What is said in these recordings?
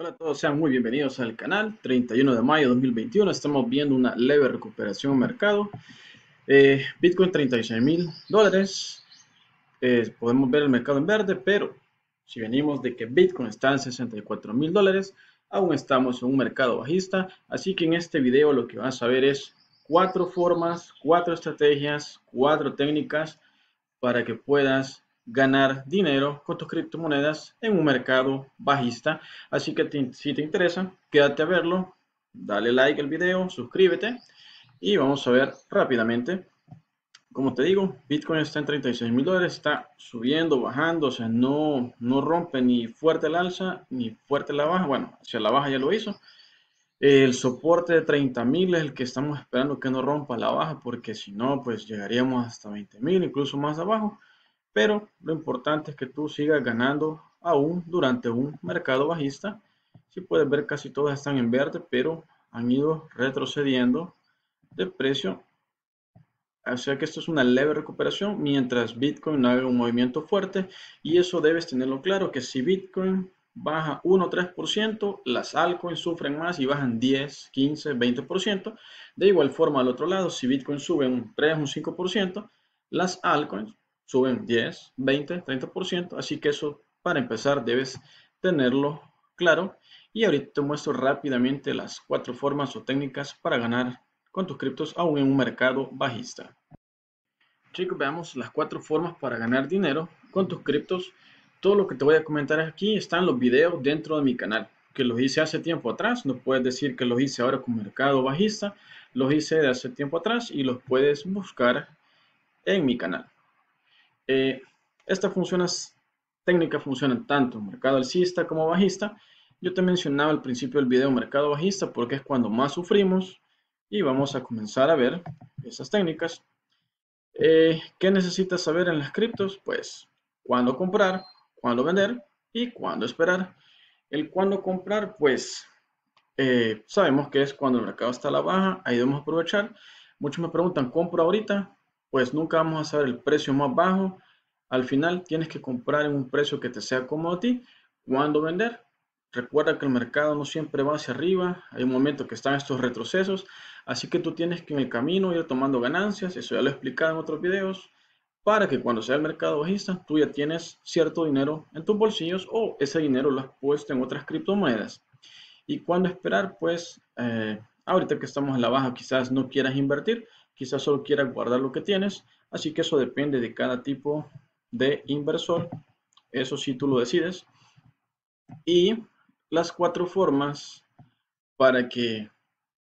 Hola a todos, sean muy bienvenidos al canal. 31 de mayo de 2021, estamos viendo una leve recuperación en mercado. Eh, Bitcoin 36 mil dólares. Eh, podemos ver el mercado en verde, pero si venimos de que Bitcoin está en 64 mil dólares, aún estamos en un mercado bajista. Así que en este video lo que vas a ver es cuatro formas, cuatro estrategias, cuatro técnicas para que puedas ganar dinero con tus criptomonedas en un mercado bajista. Así que si te interesa, quédate a verlo, dale like al video, suscríbete y vamos a ver rápidamente. Como te digo, Bitcoin está en 36 mil dólares, está subiendo, bajando, o sea, no, no rompe ni fuerte la alza ni fuerte la baja. Bueno, hacia la baja ya lo hizo. El soporte de 30 mil es el que estamos esperando que no rompa la baja, porque si no, pues llegaríamos hasta 20 mil, incluso más abajo. Pero lo importante es que tú sigas ganando aún durante un mercado bajista. Si puedes ver, casi todas están en verde, pero han ido retrocediendo de precio. O sea que esto es una leve recuperación mientras Bitcoin haga un movimiento fuerte. Y eso debes tenerlo claro, que si Bitcoin baja 1-3%, las altcoins sufren más y bajan 10, 15, 20%. De igual forma, al otro lado, si Bitcoin sube un 3, un 5%, las altcoins suben 10, 20, 30%, así que eso para empezar debes tenerlo claro. Y ahorita te muestro rápidamente las cuatro formas o técnicas para ganar con tus criptos aún en un mercado bajista. Chicos, veamos las cuatro formas para ganar dinero con tus criptos. Todo lo que te voy a comentar aquí están los videos dentro de mi canal, que los hice hace tiempo atrás. No puedes decir que los hice ahora con mercado bajista, los hice de hace tiempo atrás y los puedes buscar en mi canal. Eh, estas técnicas funcionan tanto en mercado alcista como bajista. Yo te mencionaba al principio del video mercado bajista porque es cuando más sufrimos y vamos a comenzar a ver esas técnicas. Eh, ¿Qué necesitas saber en las criptos? Pues cuándo comprar, cuándo vender y cuándo esperar. El cuándo comprar, pues eh, sabemos que es cuando el mercado está a la baja, ahí debemos aprovechar. Muchos me preguntan, ¿compro ahorita? pues nunca vamos a saber el precio más bajo. Al final tienes que comprar en un precio que te sea cómodo a ti. cuando vender? Recuerda que el mercado no siempre va hacia arriba, hay momentos que están estos retrocesos, así que tú tienes que en el camino ir tomando ganancias, eso ya lo he explicado en otros videos, para que cuando sea el mercado bajista tú ya tienes cierto dinero en tus bolsillos o ese dinero lo has puesto en otras criptomonedas. ¿Y cuándo esperar? Pues eh, ahorita que estamos a la baja quizás no quieras invertir, quizás solo quieras guardar lo que tienes, así que eso depende de cada tipo de inversor, eso sí tú lo decides. Y las cuatro formas para que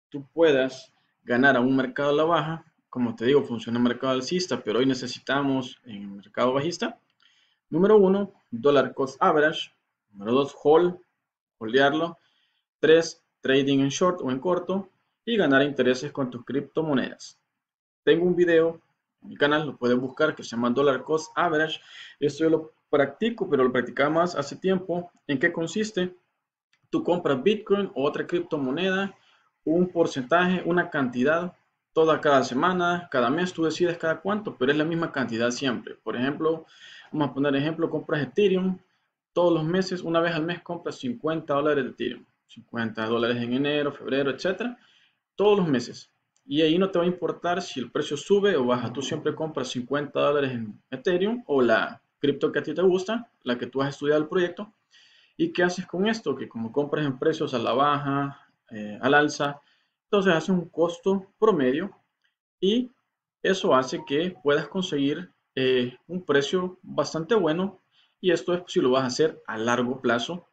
tú puedas ganar a un mercado a la baja, como te digo, funciona el mercado alcista, pero hoy necesitamos en mercado bajista. Número uno, dollar cost average. Número dos, hold, holdearlo. Tres, trading en short o en corto y ganar intereses con tus criptomonedas tengo un video, mi canal lo pueden buscar, que se llama Dollar Cost Average. Esto yo lo practico, pero lo practicaba más hace tiempo. ¿En qué consiste? Tú compras Bitcoin o otra criptomoneda, un porcentaje, una cantidad, toda cada semana, cada mes, tú decides cada cuánto, pero es la misma cantidad siempre. Por ejemplo, vamos a poner ejemplo, compras Ethereum todos los meses, una vez al mes compras 50 dólares de Ethereum, 50 dólares en enero, febrero, etcétera, todos los meses. Y ahí no te va a importar si el precio sube o baja. Tú siempre compras 50 dólares en Ethereum o la cripto que a ti te gusta, la que tú has estudiado el proyecto. ¿Y qué haces con esto? Que como compras en precios a la baja, eh, al alza, entonces hace un costo promedio y eso hace que puedas conseguir eh, un precio bastante bueno y esto es si lo vas a hacer a largo plazo,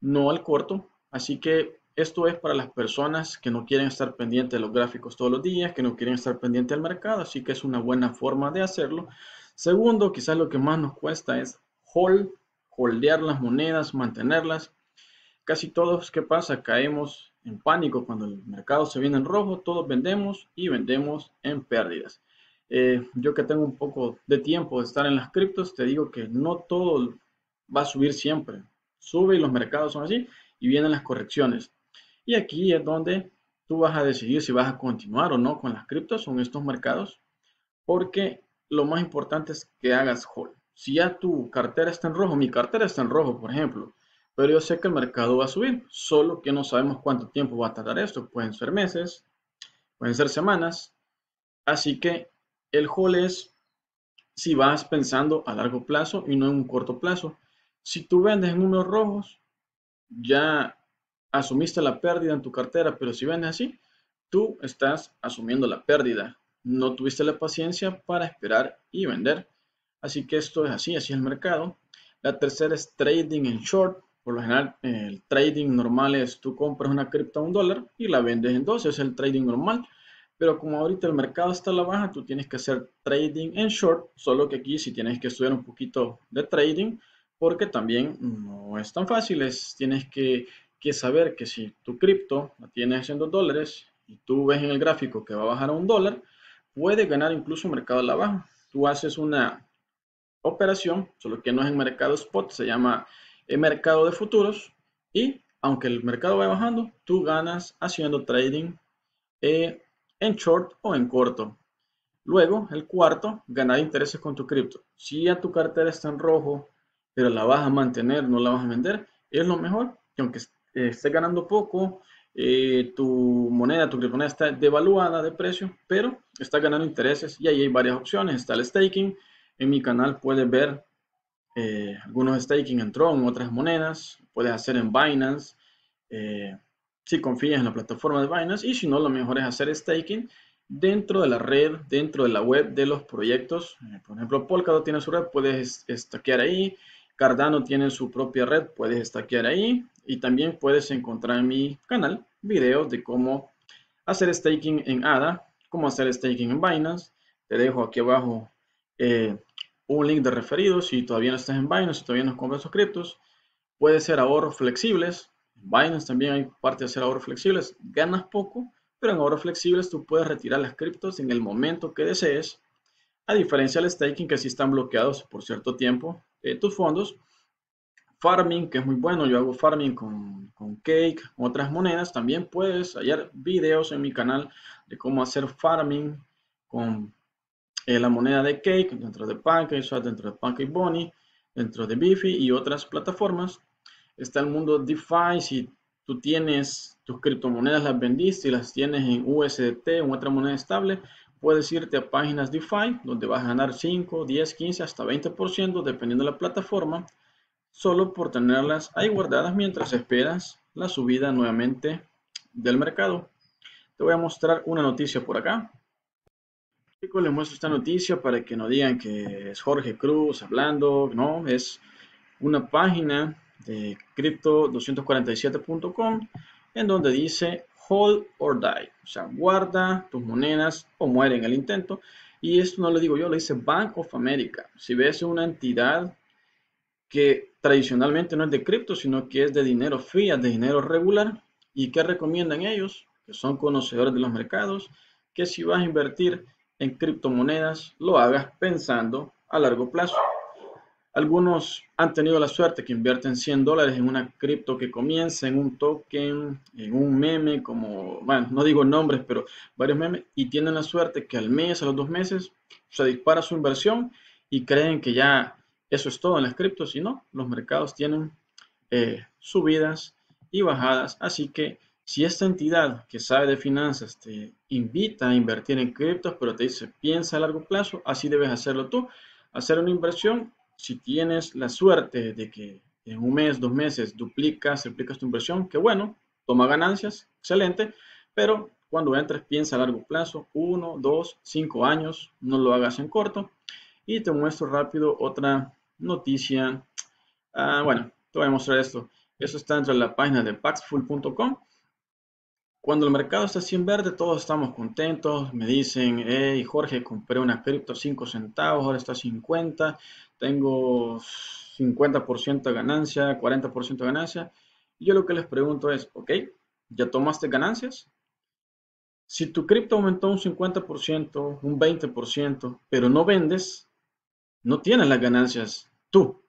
no al corto. Así que esto es para las personas que no quieren estar pendientes de los gráficos todos los días, que no quieren estar pendientes del mercado, así que es una buena forma de hacerlo. Segundo, quizás lo que más nos cuesta es hold, holdear las monedas, mantenerlas. Casi todos, ¿qué pasa? Caemos en pánico cuando el mercado se viene en rojo, todos vendemos y vendemos en pérdidas. Eh, yo que tengo un poco de tiempo de estar en las criptos, te digo que no todo va a subir siempre. Sube y los mercados son así y vienen las correcciones. Y aquí es donde tú vas a decidir si vas a continuar o no con las criptos o en estos mercados, porque lo más importante es que hagas hold. Si ya tu cartera está en rojo, mi cartera está en rojo, por ejemplo, pero yo sé que el mercado va a subir, solo que no sabemos cuánto tiempo va a tardar esto. Pueden ser meses, pueden ser semanas. Así que el hold es si vas pensando a largo plazo y no en un corto plazo. Si tú vendes en números rojos, ya asumiste la pérdida en tu cartera, pero si vendes así, tú estás asumiendo la pérdida. No tuviste la paciencia para esperar y vender. Así que esto es así, así es el mercado. La tercera es trading en short. Por lo general, el trading normal es tú compras una cripta a un dólar y la vendes en dos, es el trading normal. Pero como ahorita el mercado está a la baja, tú tienes que hacer trading en short, solo que aquí si tienes que estudiar un poquito de trading, porque también no es tan fácil, es, tienes que que saber que si tu cripto la tienes haciendo dólares y tú ves en el gráfico que va a bajar a un dólar, puede ganar incluso mercado a la baja. Tú haces una operación, solo que no es en mercado spot, se llama el eh, mercado de futuros y aunque el mercado vaya bajando, tú ganas haciendo trading eh, en short o en corto. Luego, el cuarto, ganar intereses con tu cripto. Si ya tu cartera está en rojo, pero la vas a mantener, no la vas a vender, es lo mejor que aunque eh, esté ganando poco, eh, tu moneda, tu criptomoneda está devaluada de precio, pero está ganando intereses y ahí hay varias opciones. Está el staking. En mi canal puedes ver eh, algunos staking en Tron, otras monedas. Puedes hacer en Binance. si confías en la plataforma de Binance y si no, lo mejor es hacer staking dentro de la red, dentro de la web de los proyectos. Por ejemplo, Polkadot tiene su red, puedes stackear ahí. Cardano tiene su propia red, puedes stackear ahí y también puedes encontrar en mi canal videos de cómo hacer staking en ADA, cómo hacer staking en Binance. Te dejo aquí abajo eh, un link de referidos si todavía no estás en Binance, si todavía no compras sus criptos. Puede ser ahorros flexibles. En Binance también hay parte de hacer ahorros flexibles. Ganas poco, pero en ahorros flexibles tú puedes retirar las criptos en el momento que desees. A diferencia del staking, que si están bloqueados por cierto tiempo eh, tus fondos farming, que es muy bueno. Yo hago farming con, cake, otras monedas. También puedes hallar videos en mi canal de cómo hacer farming con eh, la moneda de cake dentro de Pancake, dentro de Pancake Bunny, dentro de Bifi y otras plataformas. Está el mundo DeFi. Si tú tienes tus criptomonedas, las vendiste y las tienes en USDT, en otra moneda estable, puedes irte a páginas DeFi, donde vas a ganar 5, 10, 15, hasta 20%, dependiendo de la plataforma solo por tenerlas ahí guardadas mientras esperas la subida nuevamente del mercado. Te voy a mostrar una noticia por acá. Chicos, les muestro esta noticia para que no digan que es Jorge Cruz hablando, no, es una página de crypto247.com en donde dice hold or die, o sea, guarda tus monedas o muere en el intento. Y esto no lo digo yo, lo dice Bank of America. Si ves una entidad que tradicionalmente no es de cripto, sino que es de dinero fiat, de dinero regular. ¿Y qué recomiendan ellos? Que son conocedores de los mercados, que si vas a invertir en criptomonedas, lo hagas pensando a largo plazo. Algunos han tenido la suerte que invierten 100 dólares en una cripto que comienza, en un token, en un meme, como, bueno, no digo nombres, pero varios memes, y tienen la suerte que al mes, a los dos meses, se dispara su inversión y creen que ya eso es todo en las criptos, si no, los mercados tienen eh, subidas y bajadas, así que si esta entidad que sabe de finanzas te invita a invertir en criptos, pero te dice piensa a largo plazo, así debes hacerlo tú, hacer una inversión, si tienes la suerte de que en un mes, dos meses duplicas, triplicas tu inversión, que bueno, toma ganancias, excelente, pero cuando entres piensa a largo plazo, uno, dos, cinco años, no lo hagas en corto. Y te muestro rápido otra noticia. Ah, bueno, te voy a mostrar esto. Eso está dentro de la página de Paxful.com. Cuando el mercado está sin verde, todos estamos contentos. Me dicen, hey Jorge, compré una cripto 5 centavos, ahora está 50. Tengo 50% de ganancia, 40% de ganancia. Y yo lo que les pregunto es, ok, ¿ya tomaste ganancias? Si tu cripto aumentó un 50%, un 20%, pero no vendes, no tienes las ganancias tú.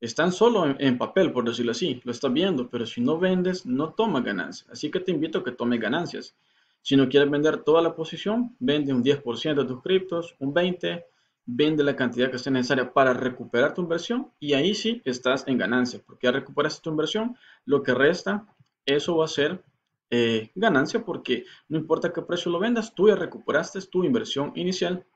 Están solo en, papel, por decirlo así, lo estás viendo, pero si no vendes, no toma ganancias. Así que te invito a que tome ganancias. Si no quieres vender toda la posición, vende un 10% de tus criptos, un 20%, vende la cantidad que sea necesaria para recuperar tu inversión y ahí sí estás en ganancia, porque ya recuperaste tu inversión, lo que resta, eso va a ser eh, ganancia porque no importa qué precio lo vendas, tú ya recuperaste tu inversión inicial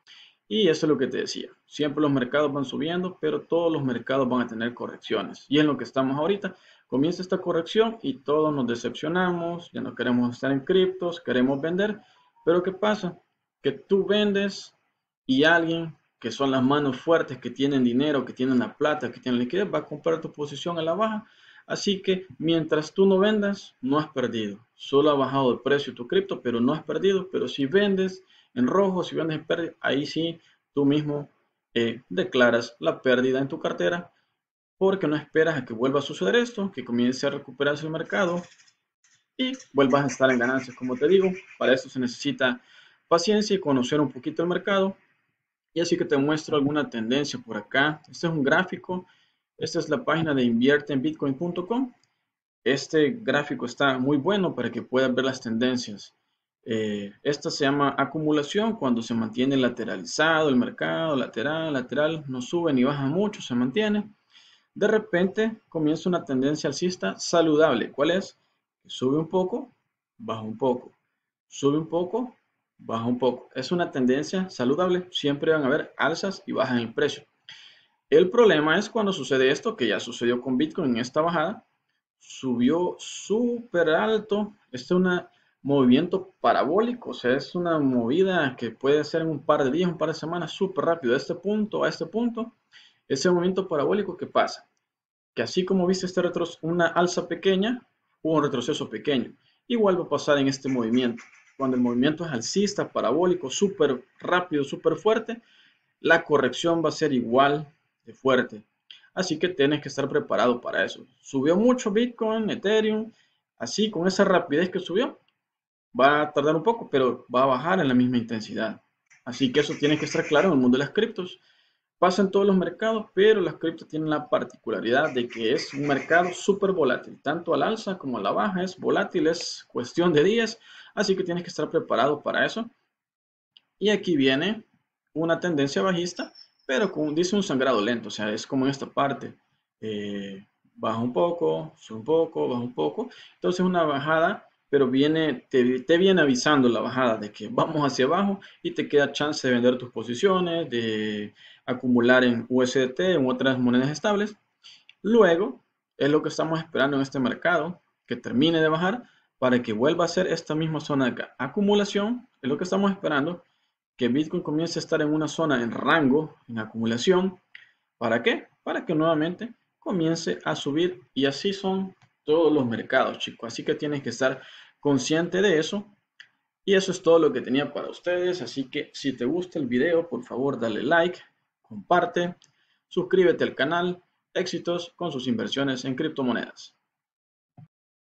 y eso es lo que te decía. Siempre los mercados van subiendo, pero todos los mercados van a tener correcciones. Y en lo que estamos ahorita, comienza esta corrección y todos nos decepcionamos, ya no queremos estar en criptos, queremos vender. Pero ¿qué pasa? Que tú vendes y alguien que son las manos fuertes, que tienen dinero, que tienen la plata, que tienen liquidez, va a comprar tu posición a la baja. Así que mientras tú no vendas, no has perdido. Solo ha bajado el precio tu cripto, pero no has perdido. Pero si vendes en rojo, si vendes en pérdida, ahí sí tú mismo eh, declaras la pérdida en tu cartera porque no esperas a que vuelva a suceder esto, que comience a recuperarse el mercado y vuelvas a estar en ganancias. Como te digo, para esto se necesita paciencia y conocer un poquito el mercado. Y así que te muestro alguna tendencia por acá. Este es un gráfico. Esta es la página de invierteenbitcoin.com. Este gráfico está muy bueno para que puedas ver las tendencias. Eh, esta se llama acumulación cuando se mantiene lateralizado el mercado, lateral, lateral, no sube ni baja mucho, se mantiene. De repente comienza una tendencia alcista saludable. ¿Cuál es? Sube un poco, baja un poco. Sube un poco, baja un poco. Es una tendencia saludable. Siempre van a haber alzas y bajas en el precio. El problema es cuando sucede esto, que ya sucedió con Bitcoin en esta bajada. Subió súper alto. Esta es una movimiento parabólico, o sea, es una movida que puede ser en un par de días, un par de semanas, súper rápido, de este punto a este punto, ese movimiento parabólico que pasa, que así como viste este retroceso, una alza pequeña, hubo un retroceso pequeño, igual va a pasar en este movimiento, cuando el movimiento es alcista, parabólico, súper rápido, súper fuerte, la corrección va a ser igual de fuerte, así que tienes que estar preparado para eso, subió mucho Bitcoin, Ethereum, así con esa rapidez que subió, va a tardar un poco, pero va a bajar en la misma intensidad. Así que eso tiene que estar claro en el mundo de las criptos. Pasa en todos los mercados, pero las criptos tienen la particularidad de que es un mercado súper volátil, tanto al alza como a la baja, es volátil, es cuestión de días, así que tienes que estar preparado para eso. Y aquí viene una tendencia bajista, pero dice un sangrado lento, o sea, es como en esta parte, eh, baja un poco, sube un poco, baja un poco, entonces una bajada pero viene, te, te, viene avisando la bajada de que vamos hacia abajo y te queda chance de vender tus posiciones, de acumular en USDT, en otras monedas estables. Luego, es lo que estamos esperando en este mercado, que termine de bajar para que vuelva a ser esta misma zona de Acumulación, es lo que estamos esperando, que Bitcoin comience a estar en una zona en rango, en acumulación. ¿Para qué? Para que nuevamente comience a subir y así son todos los mercados, chicos. Así que tienes que estar consciente de eso. Y eso es todo lo que tenía para ustedes. Así que si te gusta el video, por favor, dale like, comparte, suscríbete al canal. Éxitos con sus inversiones en criptomonedas.